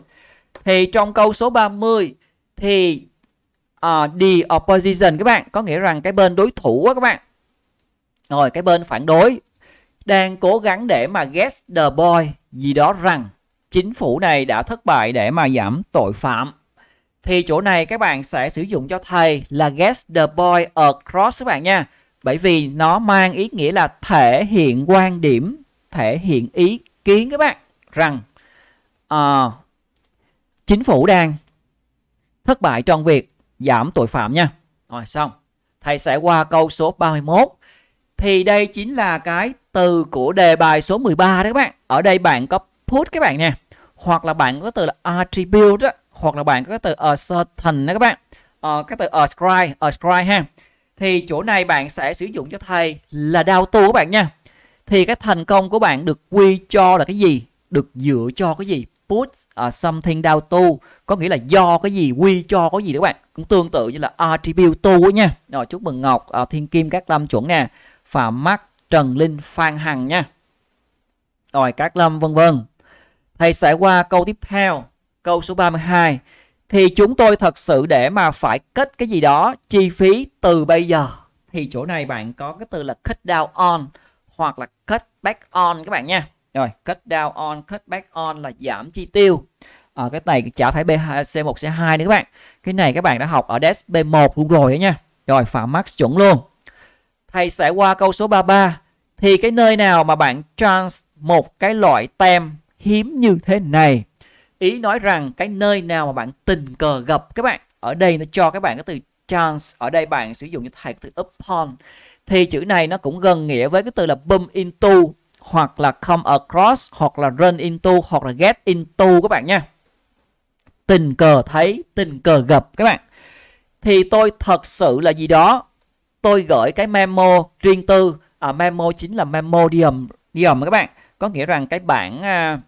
Thì trong câu số 30 thì uh, the opposition các bạn có nghĩa rằng cái bên đối thủ á các bạn. Rồi cái bên phản đối đang cố gắng để mà get the boy gì đó rằng chính phủ này đã thất bại để mà giảm tội phạm. Thì chỗ này các bạn sẽ sử dụng cho thầy là get the boy across các bạn nha. Bởi vì nó mang ý nghĩa là thể hiện quan điểm, thể hiện ý kiến các bạn rằng uh, chính phủ đang thất bại trong việc giảm tội phạm nha. Rồi xong. Thầy sẽ qua câu số 31. Thì đây chính là cái từ của đề bài số 13 đó các bạn. Ở đây bạn có put các bạn nè. Hoặc là bạn có từ là attribute đó. Hoặc là bạn có từ ascertain đó các bạn. Ờ, cái từ ascribe, ascribe ha. Thì chỗ này bạn sẽ sử dụng cho thầy là đau tu các bạn nha. Thì cái thành công của bạn được quy cho là cái gì? Được dựa cho cái gì? put uh, something down to có nghĩa là do cái gì quy cho có gì đấy các bạn cũng tương tự như là attribute to nha rồi chúc mừng ngọc uh, thiên kim các lâm chuẩn nè phạm mắt trần linh phan hằng nha rồi các lâm vân vân thầy sẽ qua câu tiếp theo câu số 32 thì chúng tôi thật sự để mà phải kết cái gì đó chi phí từ bây giờ thì chỗ này bạn có cái từ là cut down on hoặc là cut back on các bạn nha rồi cut down on cut back on là giảm chi tiêu ở ờ, à, cái này chả phải B C1 C2 nữa các bạn cái này các bạn đã học ở desk B1 luôn rồi đấy nha rồi phạm max chuẩn luôn thầy sẽ qua câu số 33 thì cái nơi nào mà bạn trans một cái loại tem hiếm như thế này ý nói rằng cái nơi nào mà bạn tình cờ gặp các bạn ở đây nó cho các bạn cái từ chance ở đây bạn sử dụng như thầy từ upon thì chữ này nó cũng gần nghĩa với cái từ là bump into hoặc là come across hoặc là run into hoặc là get into các bạn nha tình cờ thấy tình cờ gặp các bạn thì tôi thật sự là gì đó tôi gửi cái memo riêng tư à, memo chính là memo diem diem các bạn có nghĩa rằng cái bản à,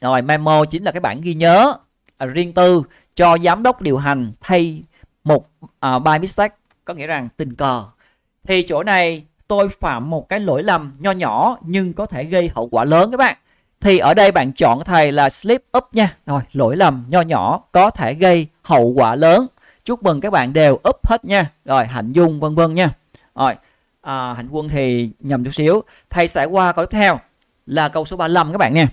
rồi memo chính là cái bản ghi nhớ à, riêng tư cho giám đốc điều hành thay một à, by mistake có nghĩa rằng tình cờ thì chỗ này tôi phạm một cái lỗi lầm nho nhỏ nhưng có thể gây hậu quả lớn các bạn. Thì ở đây bạn chọn thầy là slip up nha. Rồi, lỗi lầm nho nhỏ có thể gây hậu quả lớn. Chúc mừng các bạn đều up hết nha. Rồi, Hạnh Dung vân vân nha. Rồi, à, Hạnh Quân thì nhầm chút xíu. Thầy sẽ qua câu tiếp theo là câu số 35 các bạn nha.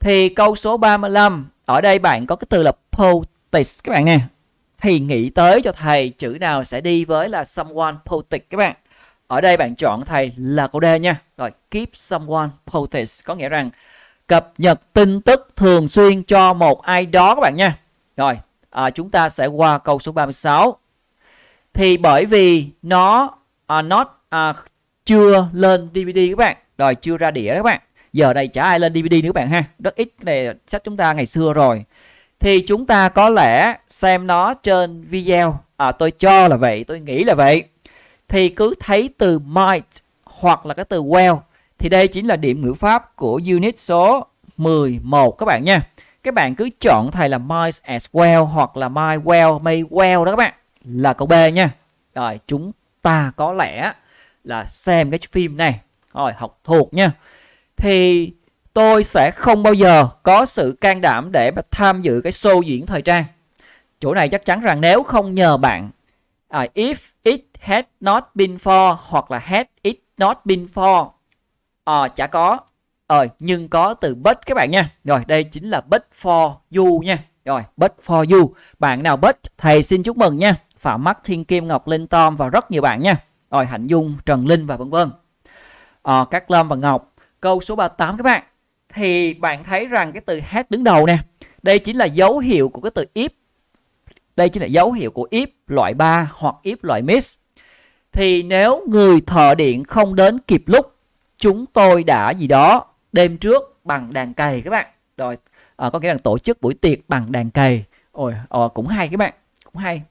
Thì câu số 35 ở đây bạn có cái từ là politics các bạn nha Thì nghĩ tới cho thầy chữ nào sẽ đi với là someone politics các bạn. Ở đây bạn chọn thầy là câu D nha. Rồi keep someone posted có nghĩa rằng cập nhật tin tức thường xuyên cho một ai đó các bạn nha. Rồi, à, chúng ta sẽ qua câu số 36. Thì bởi vì nó à, not à, chưa lên DVD các bạn. Rồi chưa ra đĩa các bạn. Giờ đây chả ai lên DVD nữa các bạn ha. Rất ít này sách chúng ta ngày xưa rồi. Thì chúng ta có lẽ xem nó trên video. À tôi cho là vậy, tôi nghĩ là vậy thì cứ thấy từ might hoặc là cái từ well thì đây chính là điểm ngữ pháp của unit số 11 các bạn nha. Các bạn cứ chọn thầy là might as well hoặc là might well, may well đó các bạn. Là câu B nha. Rồi chúng ta có lẽ là xem cái phim này. Rồi học thuộc nha. Thì tôi sẽ không bao giờ có sự can đảm để mà tham dự cái show diễn thời trang. Chỗ này chắc chắn rằng nếu không nhờ bạn uh, if it had not been for hoặc là had it not been for uh, chả có ờ nhưng có từ but các bạn nha rồi đây chính là but for you nha rồi but for you bạn nào but thầy xin chúc mừng nha phạm mắt thiên kim ngọc linh tom và rất nhiều bạn nha rồi hạnh dung trần linh và vân vân ờ, các lâm và ngọc câu số 38 các bạn thì bạn thấy rằng cái từ hát đứng đầu nè đây chính là dấu hiệu của cái từ if đây chính là dấu hiệu của if loại 3 hoặc if loại miss. Thì nếu người thợ điện không đến kịp lúc, chúng tôi đã gì đó đêm trước bằng đàn cày các bạn. Rồi à, có nghĩa là tổ chức buổi tiệc bằng đàn cày. Ôi, à, cũng hay các bạn, cũng hay.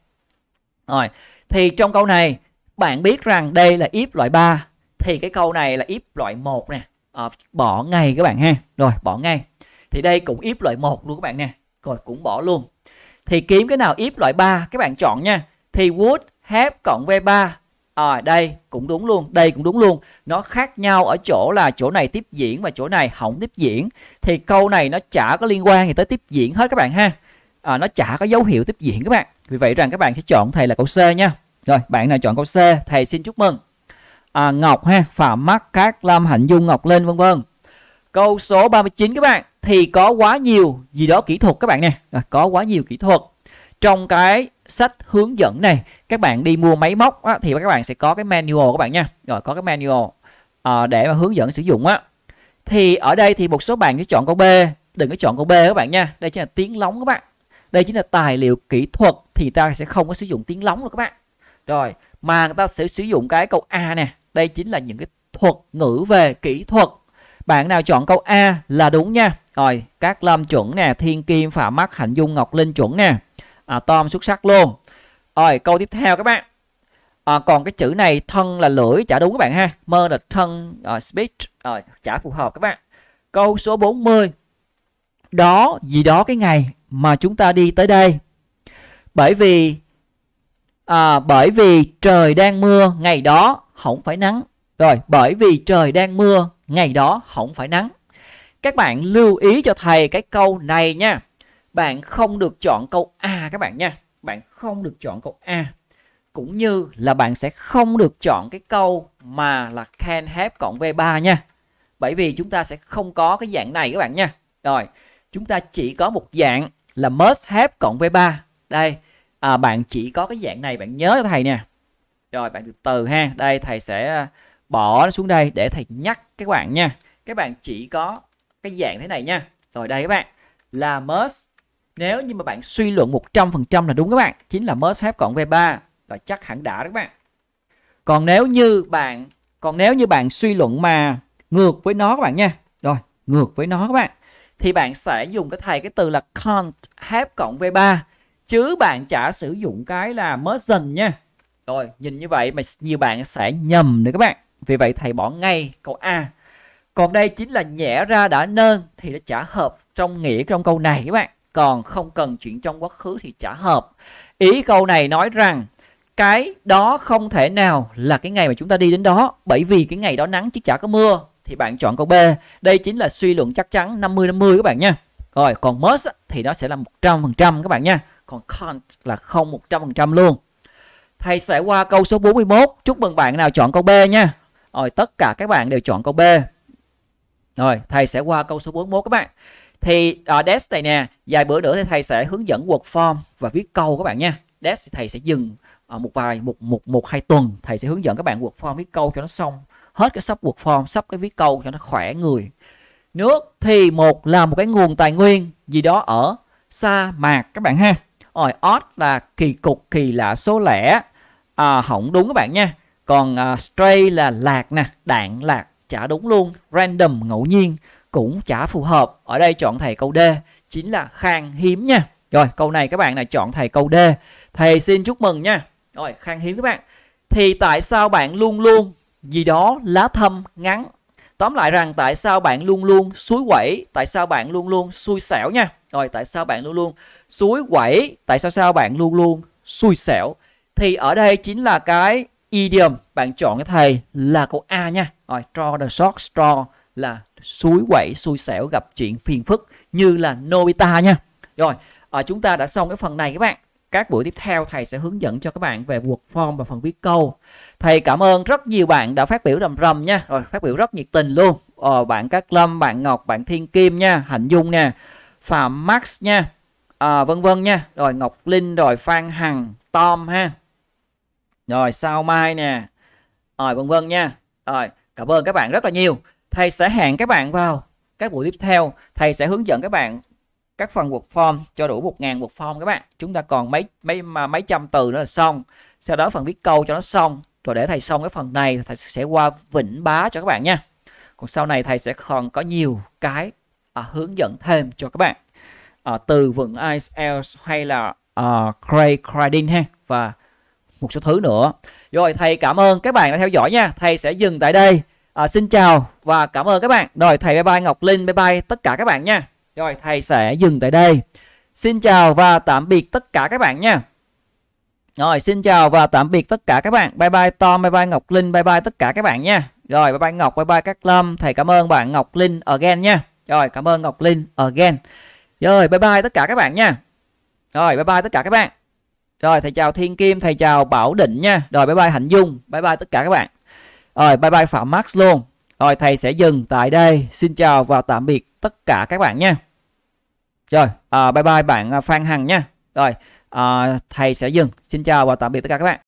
Rồi, thì trong câu này bạn biết rằng đây là if loại 3 thì cái câu này là if loại 1 nè. À, bỏ ngay các bạn ha. Rồi, bỏ ngay. Thì đây cũng if loại 1 luôn các bạn nè. Rồi cũng bỏ luôn thì kiếm cái nào if loại 3 các bạn chọn nha thì would have cộng v3 à, ờ, đây cũng đúng luôn đây cũng đúng luôn nó khác nhau ở chỗ là chỗ này tiếp diễn và chỗ này không tiếp diễn thì câu này nó chả có liên quan gì tới tiếp diễn hết các bạn ha à, nó chả có dấu hiệu tiếp diễn các bạn vì vậy rằng các bạn sẽ chọn thầy là câu C nha rồi bạn nào chọn câu C thầy xin chúc mừng à, Ngọc ha Phạm mắc Cát lâm Hạnh Dung Ngọc Linh vân vân câu số 39 các bạn thì có quá nhiều gì đó kỹ thuật các bạn nè có quá nhiều kỹ thuật trong cái sách hướng dẫn này các bạn đi mua máy móc á, thì các bạn sẽ có cái manual các bạn nha rồi có cái manual à, để mà hướng dẫn sử dụng á thì ở đây thì một số bạn cứ chọn câu B đừng có chọn câu B các bạn nha đây chính là tiếng lóng các bạn đây chính là tài liệu kỹ thuật thì ta sẽ không có sử dụng tiếng lóng đâu các bạn rồi mà người ta sẽ sử dụng cái câu A nè đây chính là những cái thuật ngữ về kỹ thuật bạn nào chọn câu A là đúng nha. Rồi, các lâm chuẩn nè, Thiên Kim, Phạm Mắt, Hạnh Dung, Ngọc Linh chuẩn nè. À, Tom xuất sắc luôn. Rồi, câu tiếp theo các bạn. À, còn cái chữ này thân là lưỡi chả đúng các bạn ha. Mơ là thân, rồi speech, rồi chả phù hợp các bạn. Câu số 40. Đó gì đó cái ngày mà chúng ta đi tới đây. Bởi vì à, bởi vì trời đang mưa ngày đó không phải nắng. Rồi, bởi vì trời đang mưa ngày đó không phải nắng. Các bạn lưu ý cho thầy cái câu này nha. Bạn không được chọn câu A các bạn nha. Bạn không được chọn câu A. Cũng như là bạn sẽ không được chọn cái câu mà là can have cộng V3 nha. Bởi vì chúng ta sẽ không có cái dạng này các bạn nha. Rồi, chúng ta chỉ có một dạng là must have cộng V3. Đây, à, bạn chỉ có cái dạng này bạn nhớ cho thầy nè. Rồi, bạn từ từ ha. Đây, thầy sẽ bỏ nó xuống đây để thầy nhắc các bạn nha các bạn chỉ có cái dạng thế này nha rồi đây các bạn là must nếu như mà bạn suy luận 100% là đúng các bạn chính là must have cộng V3 là chắc hẳn đã các bạn còn nếu như bạn còn nếu như bạn suy luận mà ngược với nó các bạn nha rồi ngược với nó các bạn thì bạn sẽ dùng cái thầy cái từ là can't have cộng V3 chứ bạn chả sử dụng cái là must dần nha rồi nhìn như vậy mà nhiều bạn sẽ nhầm nữa các bạn vì vậy thầy bỏ ngay câu A. Còn đây chính là nhẽ ra đã nên thì nó chả hợp trong nghĩa trong câu này các bạn. Còn không cần chuyện trong quá khứ thì chả hợp. Ý câu này nói rằng cái đó không thể nào là cái ngày mà chúng ta đi đến đó bởi vì cái ngày đó nắng chứ chả có mưa thì bạn chọn câu B. Đây chính là suy luận chắc chắn 50 50 các bạn nha. Rồi còn must thì nó sẽ là 100% các bạn nha. Còn can't là không 100% luôn. Thầy sẽ qua câu số 41. Chúc mừng bạn nào chọn câu B nha. Rồi tất cả các bạn đều chọn câu B. Rồi thầy sẽ qua câu số 41 các bạn. Thì ở à, uh, Desk này nè, vài bữa nữa thì thầy sẽ hướng dẫn word form và viết câu các bạn nha. Desk thì thầy sẽ dừng ở à, một vài một một một hai tuần thầy sẽ hướng dẫn các bạn word form viết câu cho nó xong hết cái sắp word form sắp cái viết câu cho nó khỏe người nước thì một là một cái nguồn tài nguyên gì đó ở sa mạc các bạn ha rồi odd là kỳ cục kỳ lạ số lẻ à, hỏng đúng các bạn nha còn uh, stray là lạc nè đạn lạc chả đúng luôn random ngẫu nhiên cũng chả phù hợp ở đây chọn thầy câu D chính là khang hiếm nha rồi câu này các bạn này chọn thầy câu D thầy xin chúc mừng nha rồi khang hiếm các bạn thì tại sao bạn luôn luôn gì đó lá thâm ngắn tóm lại rằng tại sao bạn luôn luôn suối quẩy tại sao bạn luôn luôn xui xẻo nha rồi tại sao bạn luôn luôn suối quẩy tại sao sao bạn luôn luôn xui xẻo thì ở đây chính là cái idiom bạn chọn cái thầy là câu A nha rồi draw the short straw là suối quẩy xui xẻo gặp chuyện phiền phức như là Nobita nha rồi à, chúng ta đã xong cái phần này các bạn các buổi tiếp theo thầy sẽ hướng dẫn cho các bạn về word form và phần viết câu thầy cảm ơn rất nhiều bạn đã phát biểu rầm rầm nha rồi phát biểu rất nhiệt tình luôn ờ, bạn Cát Lâm bạn Ngọc bạn Thiên Kim nha Hạnh Dung nè Phạm Max nha à, vân vân nha rồi Ngọc Linh rồi Phan Hằng Tom ha rồi sao mai nè rồi vân vân nha rồi cảm ơn các bạn rất là nhiều thầy sẽ hẹn các bạn vào các buổi tiếp theo thầy sẽ hướng dẫn các bạn các phần buộc form cho đủ 1.000 form các bạn chúng ta còn mấy mấy mà mấy trăm từ nữa là xong sau đó phần viết câu cho nó xong rồi để thầy xong cái phần này thầy sẽ qua vĩnh bá cho các bạn nha còn sau này thầy sẽ còn có nhiều cái à, hướng dẫn thêm cho các bạn à, từ vựng IELTS hay là à, Cray Cradin ha và một số thứ nữa rồi thầy cảm ơn các bạn đã theo dõi nha thầy sẽ dừng tại đây à, xin chào và cảm ơn các bạn rồi thầy bye bye ngọc linh bye bye tất cả các bạn nha rồi thầy sẽ dừng tại đây xin chào và tạm biệt tất cả các bạn nha rồi xin chào và tạm biệt tất cả các bạn bye bye tom bye bye ngọc linh bye bye tất cả các bạn nha rồi bye bye ngọc bye bye các lâm thầy cảm ơn bạn ngọc linh again nha rồi cảm ơn ngọc linh again rồi bye bye tất cả các bạn nha rồi bye bye tất cả các bạn rồi thầy chào Thiên Kim, thầy chào Bảo Định nha. Rồi bye bye Hạnh Dung, bye bye tất cả các bạn. Rồi bye bye Phạm Max luôn. Rồi thầy sẽ dừng tại đây. Xin chào và tạm biệt tất cả các bạn nha. Rồi à, bye bye bạn à, Phan Hằng nha. Rồi à, thầy sẽ dừng. Xin chào và tạm biệt tất cả các bạn.